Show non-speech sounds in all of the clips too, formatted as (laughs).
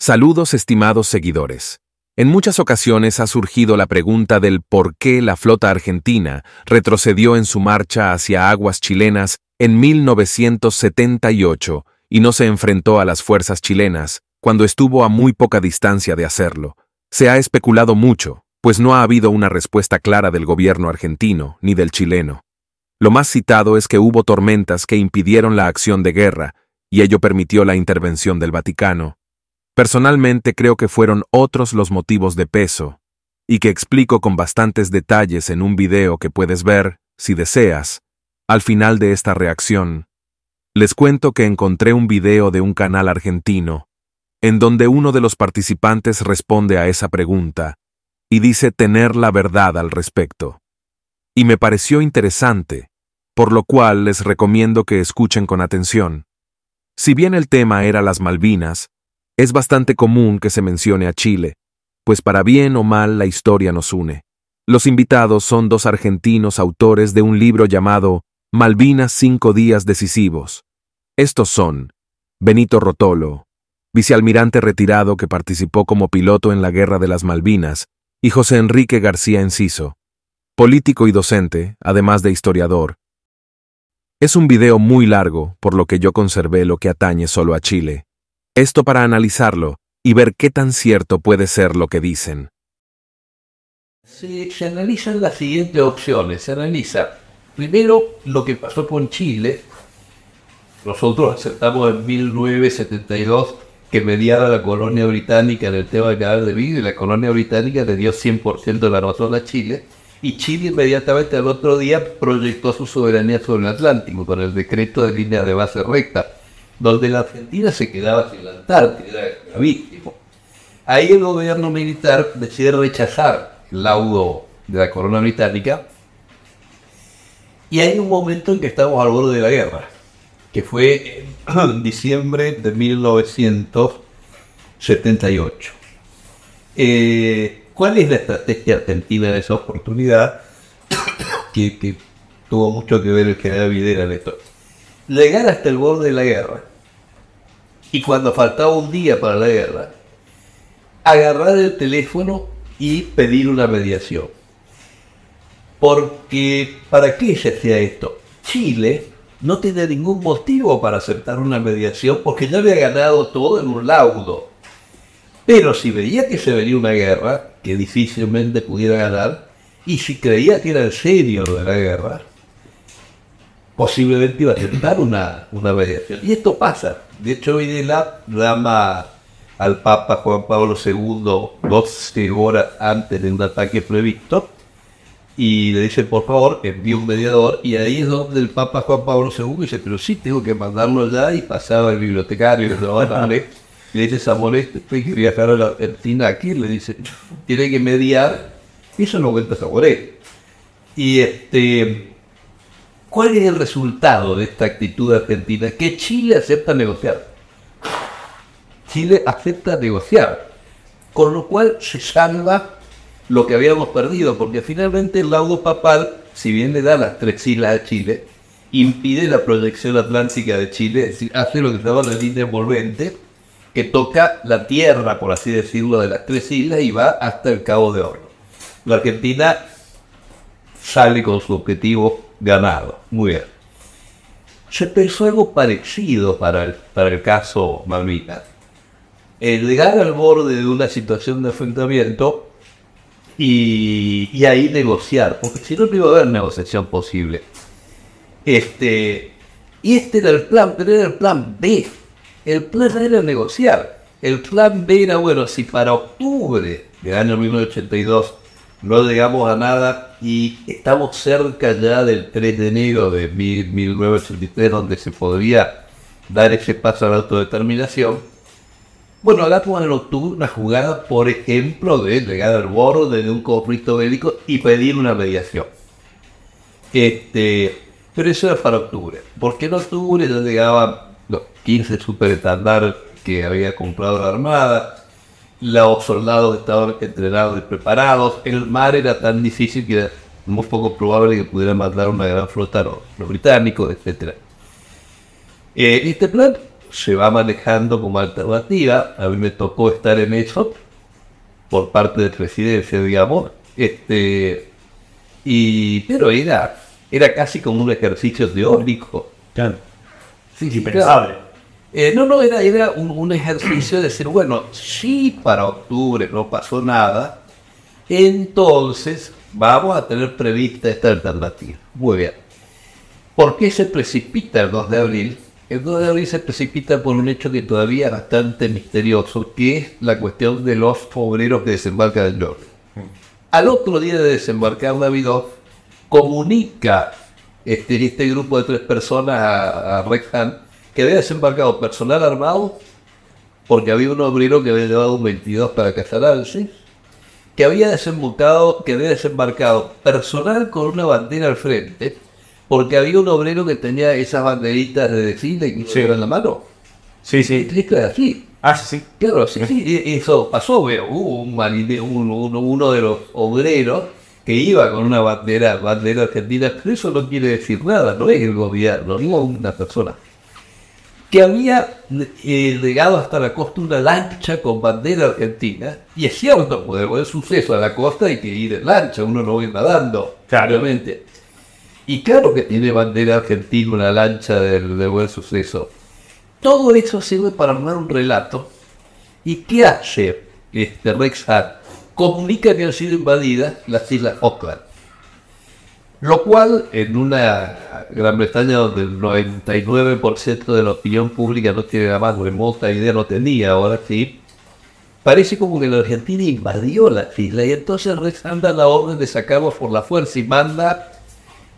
Saludos estimados seguidores. En muchas ocasiones ha surgido la pregunta del por qué la flota argentina retrocedió en su marcha hacia aguas chilenas en 1978 y no se enfrentó a las fuerzas chilenas cuando estuvo a muy poca distancia de hacerlo. Se ha especulado mucho, pues no ha habido una respuesta clara del gobierno argentino ni del chileno. Lo más citado es que hubo tormentas que impidieron la acción de guerra, y ello permitió la intervención del Vaticano, Personalmente creo que fueron otros los motivos de peso, y que explico con bastantes detalles en un video que puedes ver, si deseas, al final de esta reacción. Les cuento que encontré un video de un canal argentino, en donde uno de los participantes responde a esa pregunta, y dice tener la verdad al respecto. Y me pareció interesante, por lo cual les recomiendo que escuchen con atención. Si bien el tema era las Malvinas, es bastante común que se mencione a Chile, pues para bien o mal la historia nos une. Los invitados son dos argentinos autores de un libro llamado Malvinas Cinco Días Decisivos. Estos son Benito Rotolo, vicealmirante retirado que participó como piloto en la Guerra de las Malvinas, y José Enrique García Enciso, político y docente, además de historiador. Es un video muy largo, por lo que yo conservé lo que atañe solo a Chile. Esto para analizarlo y ver qué tan cierto puede ser lo que dicen. Se, analizan las siguientes opciones. Se analiza primero lo que pasó con Chile. Nosotros aceptamos en 1972 que mediara la colonia británica en el tema de la de vidrio y la colonia británica le dio 100% de la razón a Chile y Chile inmediatamente al otro día proyectó su soberanía sobre el Atlántico con el decreto de línea de base recta donde la Argentina se quedaba sin la Antártida, era gravísimo. Ahí el gobierno militar decide rechazar el laudo de la corona británica y hay un momento en que estamos al borde de la guerra, que fue en (clears throat) diciembre de 1978. Eh, ¿Cuál es la estrategia argentina de esa oportunidad? (clears throat) que, tuvo mucho que ver el general Videra en esto. Llegar hasta el borde de la guerra y cuando faltaba un día para la guerra, agarrar el teléfono y pedir una mediación. Porque, ¿para qué se hacía esto? Chile no tiene ningún motivo para aceptar una mediación porque ya había ganado todo en un laudo. Pero si veía que se venía una guerra, que difícilmente pudiera ganar, y si creía que era en serio de la guerra, posiblemente iba a aceptar una, una mediación. Y esto pasa. De hecho, Videla llama al Papa Juan Pablo II dos horas antes de un ataque previsto y le dice, por favor, envíe un mediador. Y ahí es donde el Papa Juan Pablo II dice, pero sí, tengo que mandarlo ya. Y pasaba el bibliotecario, (laughs) Y le dice, Samuel, estoy que viajar a la Argentina aquí. Le dice, tiene que mediar. Y eso no cuenta Samuel. Y este ¿Cuál es el resultado de esta actitud argentina? Que Chile acepta negociar. Chile acepta negociar, con lo cual se salva lo que habíamos perdido, porque finalmente el laudo papal, si bien le da las tres islas a Chile, impide la proyección atlántica de Chile, es decir, hace lo que se llama la línea envolvente, que toca la tierra, por así decirlo, de las tres islas y va hasta el Cabo de Oro. La Argentina sale con su objetivo ganado. Muy bien. Se pensó algo parecido para el, para el caso Malmita. El llegar al borde de una situación de enfrentamiento y, ahí negociar, porque si no, no iba a haber negociación posible. Este, y este era el plan, pero era el plan B. El plan era negociar. El plan B era, bueno, si para octubre del año 1982 no llegamos a nada y estamos cerca ya del 3 de enero de 1983, donde se podría dar ese paso a la autodeterminación. Bueno, acá en octubre una jugada, por ejemplo, de llegar al boro de un conflicto bélico y pedir una mediación. Este, pero eso era para octubre, porque en octubre ya llegaban los 15 superestandard que había comprado la Armada, los soldados estaban entrenados y preparados, el mar era tan difícil que era muy poco probable que pudieran matar una gran flota los, británicos, etc. Eh, este plan se va manejando como alternativa, a mí me tocó estar en eso por parte de presidencia, digamos, este, y, pero era, era casi como un ejercicio teórico. Claro. Sí, impensable. Eh, no, no, era, un, ejercicio de decir, bueno, si para octubre no pasó nada, entonces vamos a tener prevista esta alternativa. Muy bien. ¿Por qué se precipita el 2 de abril? El 2 de abril se precipita por un hecho que todavía es bastante misterioso, que es la cuestión de los obreros que desembarca del norte. Mm. Al otro día de desembarcar Davidov comunica este, este grupo de tres personas a, a que había desembarcado personal armado, porque había un obrero que había llevado un 22 para cazar que había desembarcado, que había desembarcado personal con una bandera al frente, porque había un obrero que tenía esas banderitas de desfile que se en la mano. Sí, sí. ¿Es así. Ah, claro, Eso pasó, veo. Hubo un uno, uno de los obreros que iba con una bandera, bandera argentina, pero eso no quiere decir nada, no es el gobierno, no es una persona que había eh, llegado hasta la costa una lancha con bandera argentina, y es cierto, puede buen suceso a la costa hay que ir en lancha, uno no va nadando, claramente. Y claro que tiene bandera argentina una lancha de, buen suceso. Todo eso sirve para armar un relato. ¿Y qué hace este Rex Hart? Comunica que han sido invadidas las Islas Oakland. Lo cual, en una Gran Bretaña donde el 99% de la opinión pública no tiene nada más remota idea, no tenía, ahora sí, parece como que la Argentina invadió la isla y entonces resanda la orden de sacarlos por la fuerza y manda,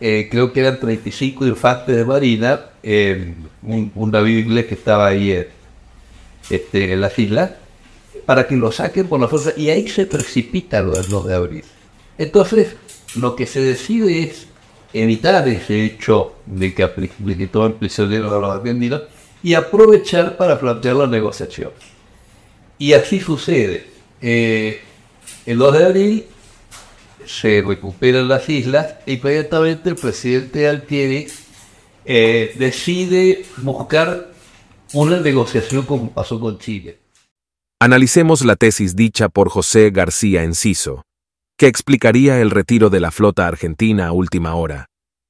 eh, creo que eran 35 infantes de marina, eh, un, navío inglés que estaba ahí eh, este, en, la isla, para que lo saquen por la fuerza y ahí se precipita los 2 de abril. Entonces, lo que se decide es evitar ese hecho de que, de prisioneros todo prisionero de los argentinos y aprovechar para plantear la negociación. Y así sucede. Eh, el 2 de abril se recuperan las islas e inmediatamente el presidente Altieri eh, decide buscar una negociación como pasó con Chile. Analicemos la tesis dicha por José García Enciso, que explicaría el retiro de la flota argentina a última hora,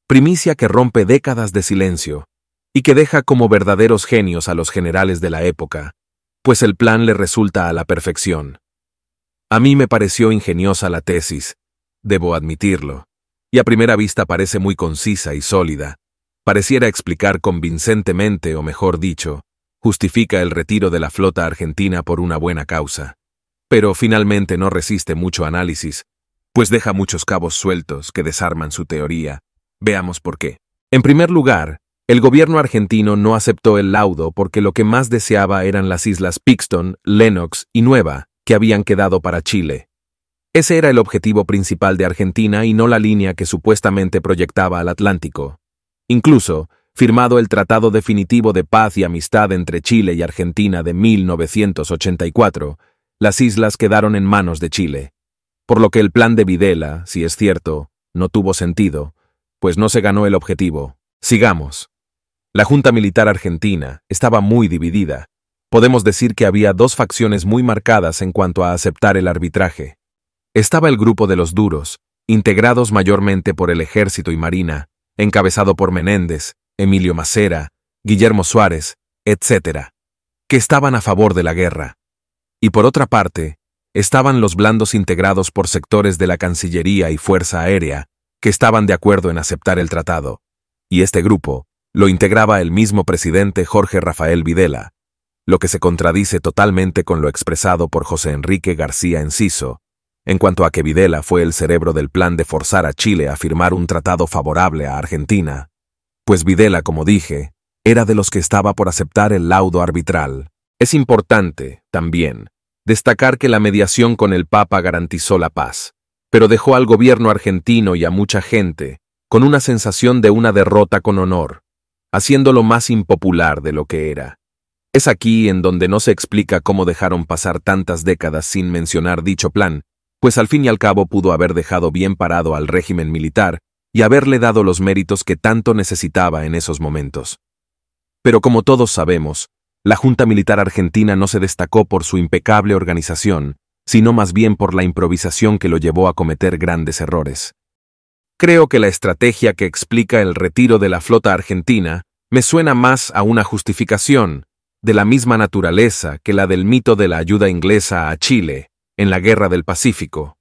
primicia que rompe décadas de silencio y que deja como verdaderos genios a los generales de la época, pues el plan le resulta a la perfección. A mí me pareció ingeniosa la tesis, debo admitirlo, y a primera vista parece muy concisa y sólida, pareciera explicar convincentemente, o mejor dicho, justifica el retiro de la flota argentina por una buena causa. Pero finalmente no resiste mucho análisis, pues deja muchos cabos sueltos que desarman su teoría. Veamos por qué. En primer lugar, el gobierno argentino no aceptó el laudo porque lo que más deseaba eran las islas Pixton, Lennox y Nueva, que habían quedado para Chile. Ese era el objetivo principal de Argentina y no la línea que supuestamente proyectaba al Atlántico. Incluso, firmado el Tratado Definitivo de Paz y Amistad entre Chile y Argentina de 1984, las islas quedaron en manos de Chile por lo que el plan de Videla, si es cierto, no tuvo sentido, pues no se ganó el objetivo. Sigamos. La Junta Militar Argentina estaba muy dividida. Podemos decir que había dos facciones muy marcadas en cuanto a aceptar el arbitraje. Estaba el grupo de los duros, integrados mayormente por el ejército y marina, encabezado por Menéndez, Emilio Macera, Guillermo Suárez, etc., que estaban a favor de la guerra. Y por otra parte, estaban los blandos integrados por sectores de la Cancillería y Fuerza Aérea, que estaban de acuerdo en aceptar el tratado, y este grupo lo integraba el mismo presidente Jorge Rafael Videla, lo que se contradice totalmente con lo expresado por José Enrique García Enciso, en cuanto a que Videla fue el cerebro del plan de forzar a Chile a firmar un tratado favorable a Argentina, pues Videla, como dije, era de los que estaba por aceptar el laudo arbitral. Es importante, también, destacar que la mediación con el Papa garantizó la paz, pero dejó al gobierno argentino y a mucha gente con una sensación de una derrota con honor, haciéndolo más impopular de lo que era. Es aquí en donde no se explica cómo dejaron pasar tantas décadas sin mencionar dicho plan, pues al fin y al cabo pudo haber dejado bien parado al régimen militar y haberle dado los méritos que tanto necesitaba en esos momentos. Pero como todos sabemos, la Junta Militar Argentina no se destacó por su impecable organización, sino más bien por la improvisación que lo llevó a cometer grandes errores. Creo que la estrategia que explica el retiro de la flota argentina me suena más a una justificación, de la misma naturaleza que la del mito de la ayuda inglesa a Chile, en la Guerra del Pacífico.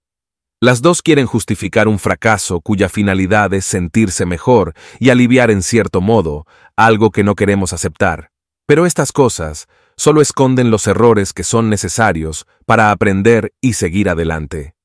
Las dos quieren justificar un fracaso cuya finalidad es sentirse mejor y aliviar en cierto modo algo que no queremos aceptar. Pero estas cosas solo esconden los errores que son necesarios para aprender y seguir adelante.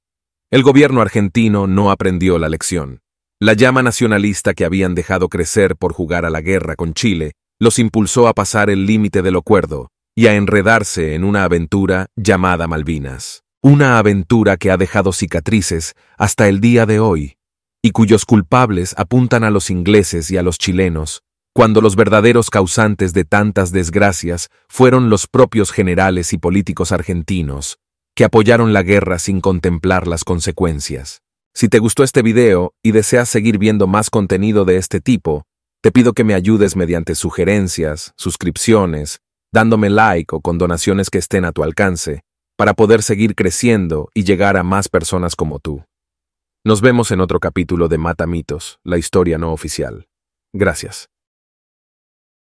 El gobierno argentino no aprendió la lección. La llama nacionalista que habían dejado crecer por jugar a la guerra con Chile los impulsó a pasar el límite del acuerdo y a enredarse en una aventura llamada Malvinas. Una aventura que ha dejado cicatrices hasta el día de hoy y cuyos culpables apuntan a los ingleses y a los chilenos cuando los verdaderos causantes de tantas desgracias fueron los propios generales y políticos argentinos, que apoyaron la guerra sin contemplar las consecuencias. Si te gustó este video y deseas seguir viendo más contenido de este tipo, te pido que me ayudes mediante sugerencias, suscripciones, dándome like o con donaciones que estén a tu alcance, para poder seguir creciendo y llegar a más personas como tú. Nos vemos en otro capítulo de Mata Mitos, la historia no oficial. Gracias.